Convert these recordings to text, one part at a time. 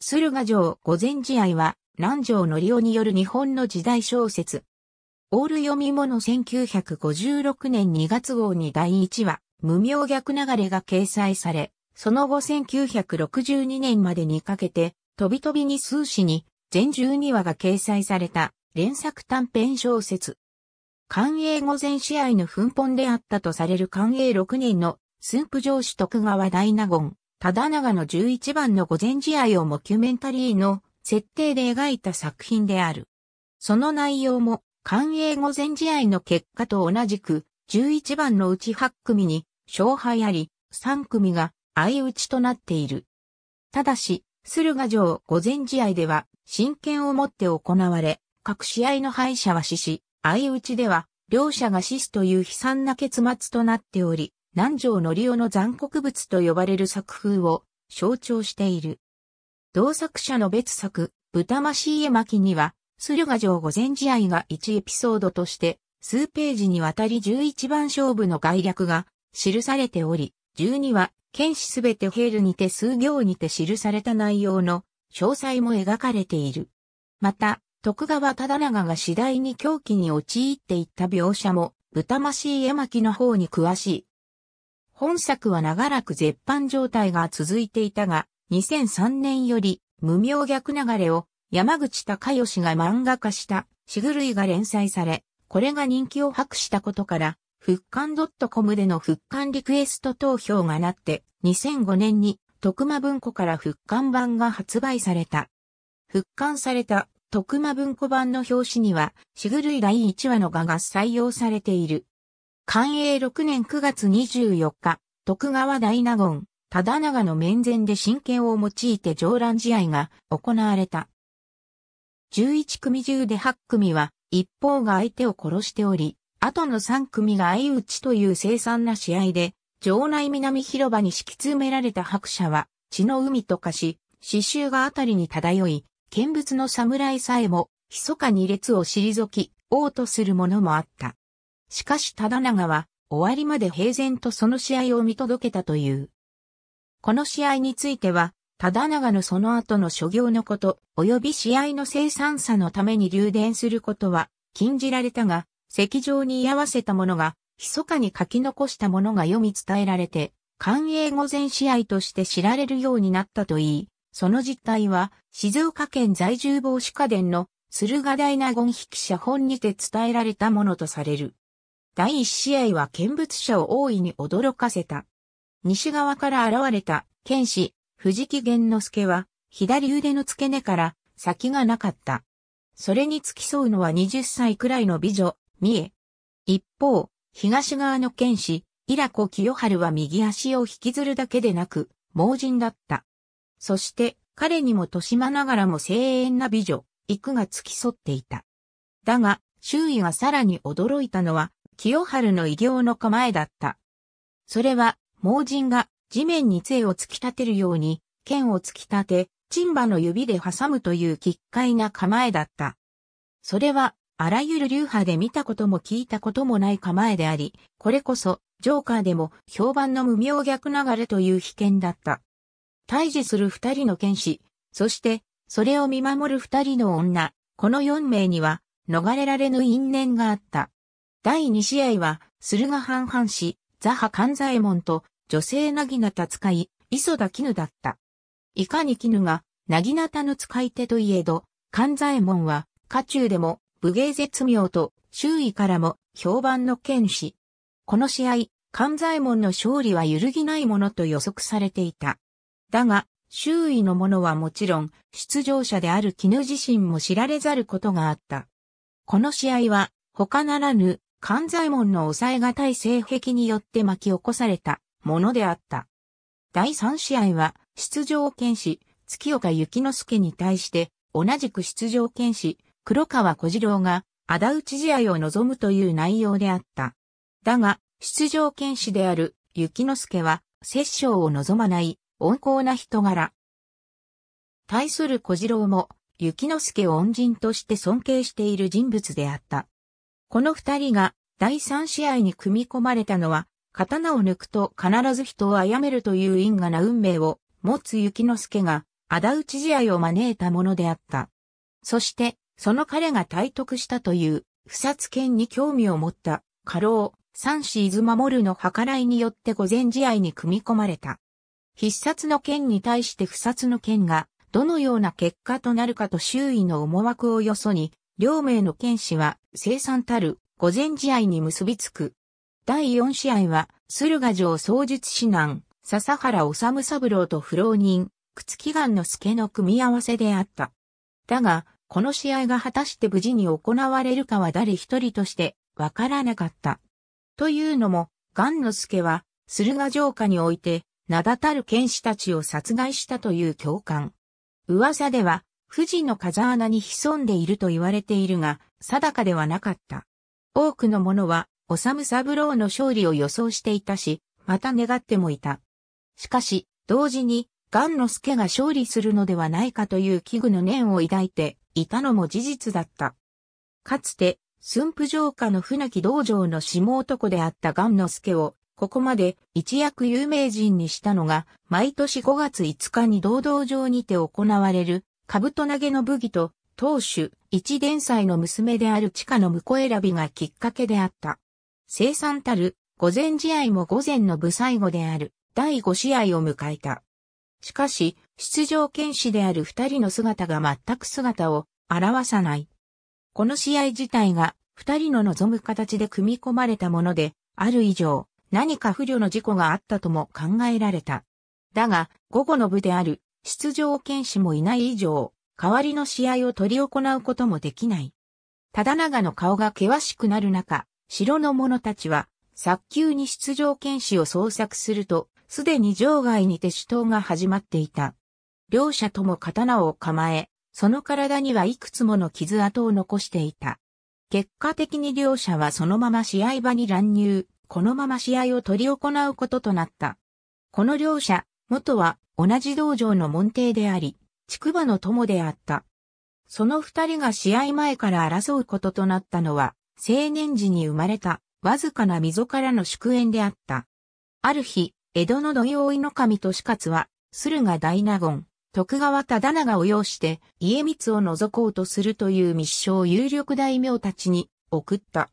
駿河城御前試合は、南城のりおによる日本の時代小説。オール読み物1956年2月号に第1話、無名逆流れが掲載され、その後1962年までにかけて、とびとびに数紙に、全12話が掲載された連作短編小説。官営御前試合の奮本であったとされる官営6年の駿府城主徳川大納言、忠長の11番の午前試合をモキュメンタリーの設定で描いた作品である。その内容も、官営午前試合の結果と同じく、11番のうち8組に勝敗あり、3組が相打ちとなっている。ただし、駿河城午前試合では、真剣をもって行われ、各試合の敗者は死し、相打ちでは、両者が死すという悲惨な結末となっており、南の則夫の残酷物と呼ばれる作風を象徴している。同作者の別作、豚まし家巻には、駿河城御前試合が1エピソードとして、数ページにわたり11番勝負の概略が記されており、12は、剣士すべてヘールにて数行にて記された内容の詳細も描かれている。また、徳川忠長が次第に狂気に陥っていった描写も、豚ましい絵巻の方に詳しい。本作は長らく絶版状態が続いていたが、2003年より無名逆流れを山口隆義が漫画化したシグルイが連載され、これが人気を博したことから、復刊 .com での復刊リクエスト投票がなって、2005年に徳間文庫から復刊版が発売された。復刊された徳間文庫版の表紙には、シグルイ第1話の画が採用されている。寛永6年9月24日、徳川大納言、忠長の面前で神剣を用いて上乱試合が行われた。11組中で8組は、一方が相手を殺しており、後の3組が相打ちという凄惨な試合で、城内南広場に敷き詰められた白車は、血の海と化し、刺繍があたりに漂い、見物の侍さえも、密かに列を退き、王とするものもあった。しかし忠長は、終わりまで平然とその試合を見届けたという。この試合については、忠長のその後の諸行のこと、及び試合の生産さのために流電することは禁じられたが、席上に居合わせた者が、密かに書き残したものが読み伝えられて、官営御前試合として知られるようになったといい、その実態は、静岡県在住防止家電の駿河台納言筆記者本にて伝えられたものとされる。第1試合は見物者を大いに驚かせた。西側から現れた剣士、藤木玄之助は、左腕の付け根から先がなかった。それに付き添うのは20歳くらいの美女、三重。一方、東側の剣士、伊良子清春は右足を引きずるだけでなく、盲人だった。そして、彼にも年間ながらも声援な美女、幾が付き添っていた。だが、周囲がさらに驚いたのは、清春の異形の構えだった。それは、盲人が地面に杖を突き立てるように、剣を突き立て、鎮馬の指で挟むという奇怪な構えだった。それは、あらゆる流派で見たことも聞いたこともない構えであり、これこそ、ジョーカーでも評判の無名逆流れという被験だった。退治する二人の剣士、そして、それを見守る二人の女、この四名には、逃れられぬ因縁があった。第2試合は、駿河藩藩士、ザハ勘左衛門と、女性なぎなた使い、磯田絹だった。いかに絹が、なぎなたの使い手といえど、勘左衛門は、家中でも、武芸絶妙と、周囲からも、評判の剣士。この試合、勘左衛門の勝利は揺るぎないものと予測されていた。だが、周囲の者はもちろん、出場者である絹自身も知られざることがあった。この試合は、他ならぬ、関西門の抑えがたい性癖によって巻き起こされたものであった。第三試合は、出場剣士、月岡幸之助に対して、同じく出場剣士、黒川小次郎が、仇討ち試合を望むという内容であった。だが、出場剣士である、幸之助は、殺生を望まない、温厚な人柄。対する小次郎も、幸之助を恩人として尊敬している人物であった。この二人が第三試合に組み込まれたのは、刀を抜くと必ず人を殺めるという因果な運命を持つ雪之助が、仇討ち試合を招いたものであった。そして、その彼が体得したという、不殺剣に興味を持った、過労、三子伊豆守の計らいによって午前試合に組み込まれた。必殺の剣に対して不殺の剣が、どのような結果となるかと周囲の思惑をよそに、両名の剣士は、生産たる、御前試合に結びつく。第4試合は、駿河城創術指南、笹原治三郎と不老人、靴木岩之助の組み合わせであった。だが、この試合が果たして無事に行われるかは誰一人としてわからなかった。というのも、岩之助は、駿河城下において、名だたる剣士たちを殺害したという教官。噂では、富士の風穴に潜んでいると言われているが、定かではなかった。多くの者は、おさむ三郎の勝利を予想していたし、また願ってもいた。しかし、同時に、ガンの助が勝利するのではないかという危惧の念を抱いていたのも事実だった。かつて、駿府城下の船木道場の下男であったガンの助を、ここまで一躍有名人にしたのが、毎年5月5日に道道場にて行われる兜投げの武技と、当主、一伝祭の娘である地下の婿選びがきっかけであった。生産たる、午前試合も午前の部最後である、第5試合を迎えた。しかし、出場剣士である二人の姿が全く姿を表さない。この試合自体が二人の望む形で組み込まれたもので、ある以上、何か不慮の事故があったとも考えられた。だが、午後の部である出場剣士もいない以上、代わりの試合を取り行うこともできない。忠長の顔が険しくなる中、城の者たちは、早急に出場剣士を捜索すると、すでに場外にて死刀が始まっていた。両者とも刀を構え、その体にはいくつもの傷跡を残していた。結果的に両者はそのまま試合場に乱入、このまま試合を取り行うこととなった。この両者、元は同じ道場の門弟であり、筑馬の友であった。その二人が試合前から争うこととなったのは、青年時に生まれた、わずかな溝からの祝宴であった。ある日、江戸の土曜井の神四勝は、駿河大納言、徳川忠長を要して、家光を除こうとするという密書を有力大名たちに送った。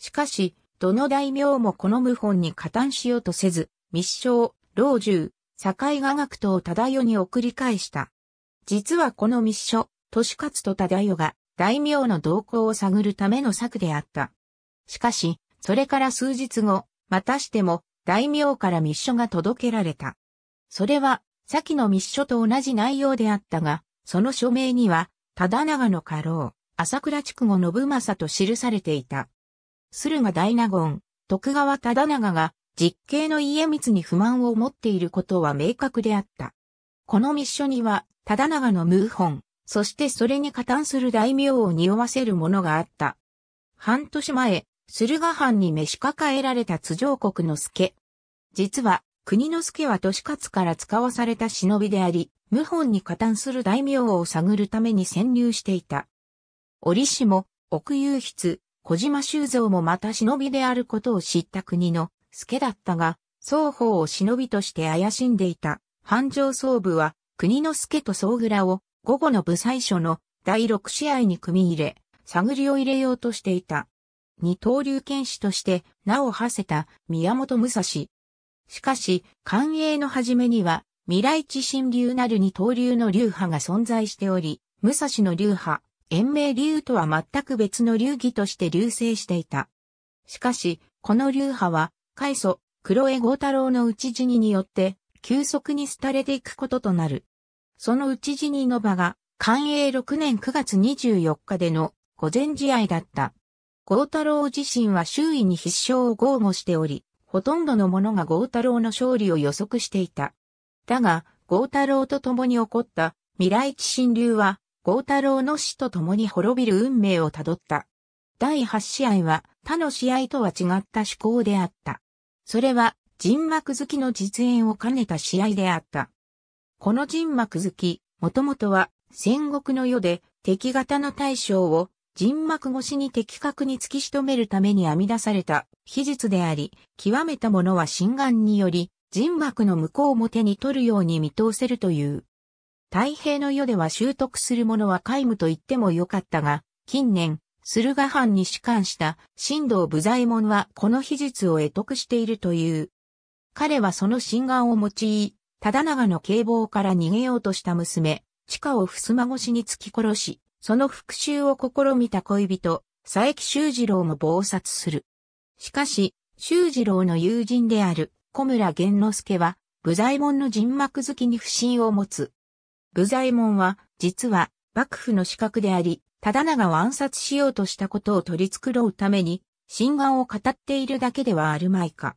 しかし、どの大名もこの謀反に加担しようとせず、密書を、老中、社会科学と忠代に送り返した。実はこの密書、都市勝と忠代が大名の動向を探るための策であった。しかし、それから数日後、またしても大名から密書が届けられた。それは、先の密書と同じ内容であったが、その署名には、忠長の家老、朝倉筑後信正と記されていた。駿河大納言、徳川忠長が実刑の家光に不満を持っていることは明確であった。この密書には、忠長の謀反、そしてそれに加担する大名を匂わせるものがあった。半年前、駿河藩に召し抱えられた津上国の助。実は、国の助は市勝から使わされた忍びであり、謀反に加担する大名を探るために潜入していた。折しも、奥雄筆、小島修造もまた忍びであることを知った国の助だったが、双方を忍びとして怪しんでいた、繁盛総部は、国の助と総倉を、午後の部最初の第六試合に組み入れ、探りを入れようとしていた。二刀流剣士として名を馳せた宮本武蔵。しかし、官営の初めには、未来地震流なる二刀流の流派が存在しており、武蔵の流派、延命流とは全く別の流儀として流星していた。しかし、この流派は海祖、黒江豪太郎の内死にによって、急速に廃れていくこととなる。その内死にの場が、寛永6年9月24日での午前試合だった。豪太郎自身は周囲に必勝を豪語しており、ほとんどの者が豪太郎の勝利を予測していた。だが、豪太郎と共に起こった未来地震流は、豪太郎の死と共に滅びる運命をたどった。第8試合は他の試合とは違った思考であった。それは人幕好きの実演を兼ねた試合であった。この人幕好き、もともとは戦国の世で敵型の大将を人幕越しに的確に突き仕留めるために編み出された秘術であり、極めたものは心眼により、人幕の向こうも手に取るように見通せるという。太平の世では習得するものは皆無と言ってもよかったが、近年、駿河藩に主官した神道武左衛門はこの秘術を得得しているという。彼はその心眼を用い、忠長の警棒から逃げようとした娘、地下を襖越しに突き殺し、その復讐を試みた恋人、佐伯修二郎も謀殺する。しかし、修二郎の友人である小村玄之助は、武左衛門の人幕好きに不信を持つ。武左衛門は、実は、幕府の刺客であり、忠長を暗殺しようとしたことを取り繕うために、心眼を語っているだけではあるまいか。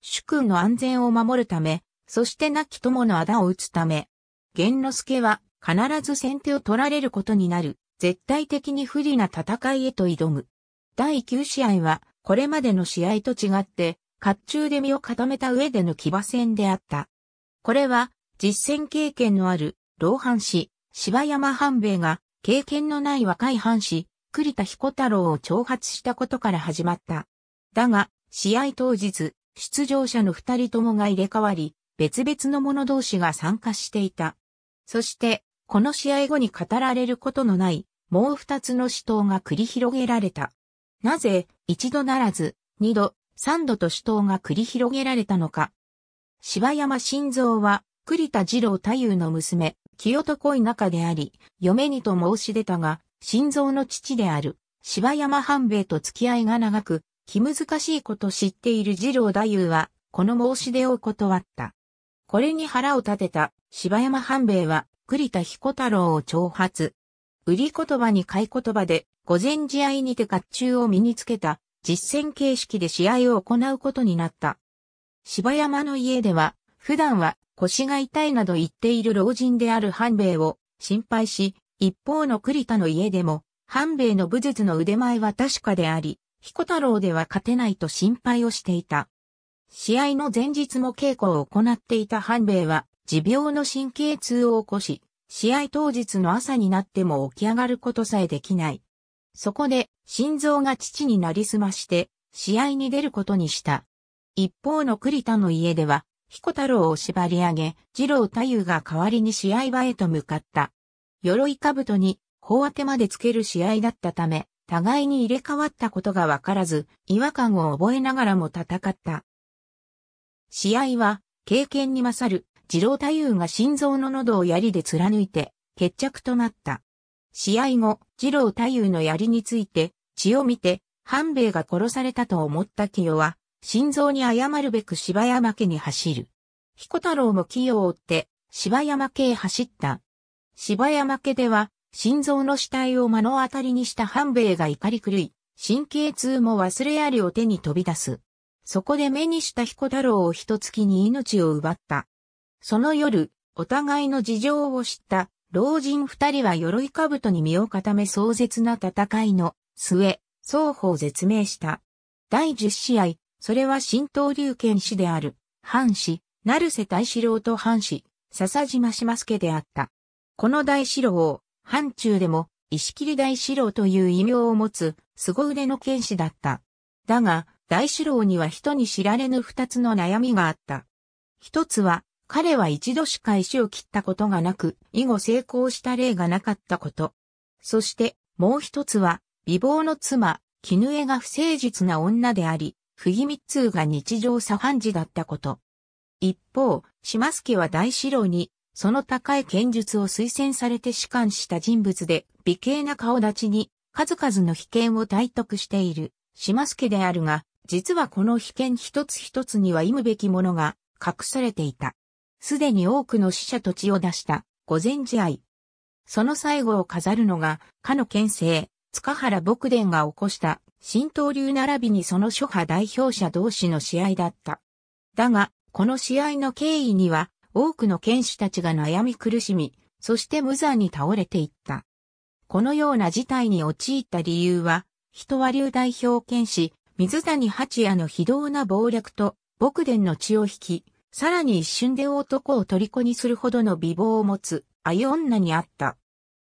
主君の安全を守るため、そして亡き友の仇を討つため、玄之助は必ず先手を取られることになる、絶対的に不利な戦いへと挑む。第9試合は、これまでの試合と違って、甲冑で身を固めた上での騎馬戦であった。これは、実戦経験のある、老藩士、柴山半兵衛が経験のない若い藩士、栗田彦太郎を挑発したことから始まった。だが、試合当日、出場者の二人ともが入れ替わり、別々の者同士が参加していた。そして、この試合後に語られることのない、もう二つの死闘が繰り広げられた。なぜ、一度ならず、二度、三度と死闘が繰り広げられたのか。柴山晋三は、栗田二郎太夫の娘、清床い仲であり、嫁にと申し出たが、心臓の父である、柴山半兵衛と付き合いが長く、気難しいこと知っている二郎太夫は、この申し出を断った。これに腹を立てた、柴山半兵衛は、栗田彦太郎を挑発。売り言葉に買い言葉で、午前試合にて甲冑を身につけた、実戦形式で試合を行うことになった。柴山の家では、普段は腰が痛いなど言っている老人である半兵衛を心配し、一方の栗田の家でも、半兵衛の武術の腕前は確かであり、彦太郎では勝てないと心配をしていた。試合の前日も稽古を行っていた半兵衛は、持病の神経痛を起こし、試合当日の朝になっても起き上がることさえできない。そこで、心臓が父になりすまして、試合に出ることにした。一方の栗田の家では、彦太郎を縛り上げ、二郎太夫が代わりに試合場へと向かった。鎧兜に、法当てまでつける試合だったため、互いに入れ替わったことがわからず、違和感を覚えながらも戦った。試合は、経験に勝る、二郎太夫が心臓の喉を槍で貫いて、決着となった。試合後、二郎太夫の槍について、血を見て、半兵衛が殺されたと思った清は、心臓に謝るべく芝山家に走る。彦太郎も木を追って芝山家へ走った。芝山家では、心臓の死体を目の当たりにした半兵衛が怒り狂い、神経痛も忘れありを手に飛び出す。そこで目にした彦太郎を一月に命を奪った。その夜、お互いの事情を知った老人二人は鎧兜に身を固め壮絶な戦いの末、双方絶命した。第十試合、それは新東流剣士である、藩士、成瀬大志郎と藩士、笹島島助であった。この大志郎を、藩中でも、石切大志郎という異名を持つ、凄腕の剣士だった。だが、大志郎には人に知られぬ二つの悩みがあった。一つは、彼は一度しか石を切ったことがなく、以後成功した例がなかったこと。そして、もう一つは、美貌の妻、絹江が不誠実な女であり、不義密通が日常茶飯事だったこと。一方、島助は大四郎に、その高い剣術を推薦されて士官した人物で、美形な顔立ちに、数々の被験を体得している、島助であるが、実はこの被験一つ一つには忌むべきものが隠されていた。すでに多くの死者と血を出した、御前試合。その最後を飾るのが、かの剣聖、塚原牧伝が起こした新東流並びにその諸派代表者同士の試合だった。だが、この試合の経緯には、多くの剣士たちが悩み苦しみ、そして無残に倒れていった。このような事態に陥った理由は、人和流代表剣士、水谷八也の非道な暴略と、牧伝の血を引き、さらに一瞬で男を虜にするほどの美貌を持つ、あ女にあった。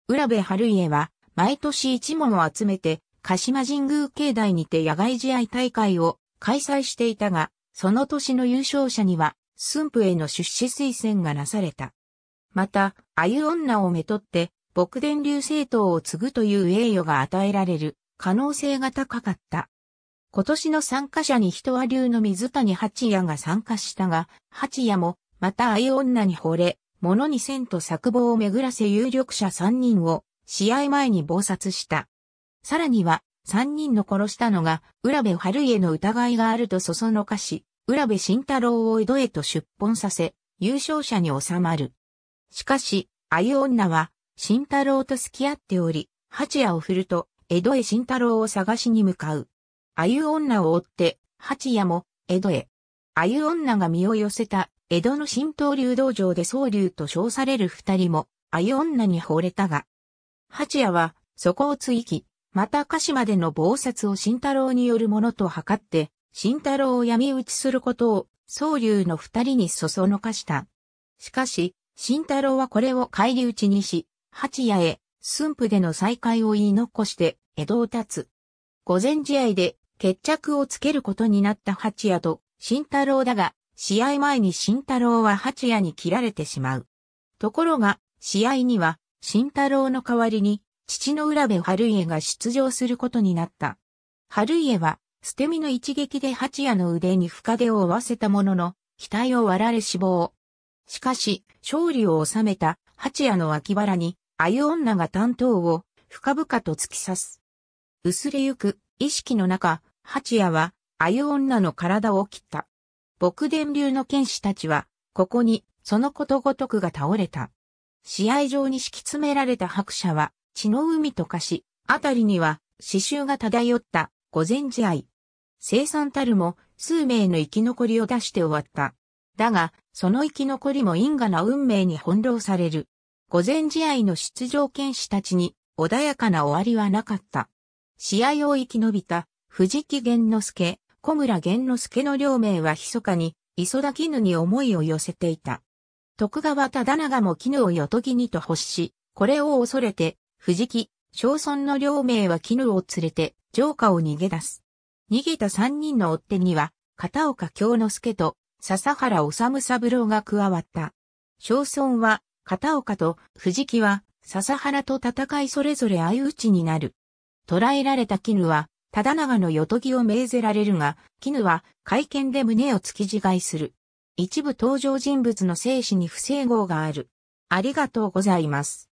浦部春家は、毎年一問を集めて、鹿島神宮境内にて野外試合大会を開催していたが、その年の優勝者には、駿府への出資推薦がなされた。また、あゆ女をめとって、牧伝流政党を継ぐという栄誉が与えられる可能性が高かった。今年の参加者に人は流の水谷八也が参加したが、八也も、またあゆ女に惚れ、物に千と作望を巡らせ有力者3人を、試合前に暴殺した。さらには、三人の殺したのが、浦部春家の疑いがあるとそそのかし、浦部慎太郎を江戸へと出奔させ、優勝者に収まる。しかし、あゆ女は、慎太郎と付き合っており、八夜を振ると、江戸へ慎太郎を探しに向かう。あゆ女を追って、八夜も、江戸へ。あゆ女が身を寄せた、江戸の新東流道場で僧流と称される二人も、あゆ女に惚れたが、八夜は、そこを追記。また鹿島での暴殺を慎太郎によるものと図って、慎太郎を闇討ちすることを、僧龍の二人にそそのかした。しかし、慎太郎はこれを返り討ちにし、八夜へ、駿府での再会を言い残して、江戸を立つ。午前試合で、決着をつけることになった八夜と、慎太郎だが、試合前に慎太郎は八夜に切られてしまう。ところが、試合には、慎太郎の代わりに、父の浦部春家が出場することになった。春家は、捨て身の一撃で八夜の腕に深手を負わせたものの、額を割られ死亡。しかし、勝利を収めた八夜の脇腹に、あゆ女が担当を深々と突き刺す。薄れゆく意識の中、八夜は、あゆ女の体を切った。牧伝流の剣士たちは、ここに、そのことごとくが倒れた。試合場に敷き詰められた白者は、血の海と化し、あたりには刺繍が漂った午前試合。生産たるも数名の生き残りを出して終わった。だが、その生き残りも因果な運命に翻弄される。午前試合の出場剣士たちに穏やかな終わりはなかった。試合を生き延びた藤木玄之介、小村玄之介の両名は密かに磯田絹に思いを寄せていた。徳川忠長も絹をよとぎにと欲し、これを恐れて藤木、小村の両名は絹を連れて、城下を逃げ出す。逃げた三人の追っ手には、片岡京之助と、笹原治三郎が加わった。小村は、片岡と藤木は、笹原と戦いそれぞれ相打ちになる。捕らえられた絹は、忠長のよとぎを命ぜられるが、絹は会見で胸を突き違いする。一部登場人物の生死に不整合がある。ありがとうございます。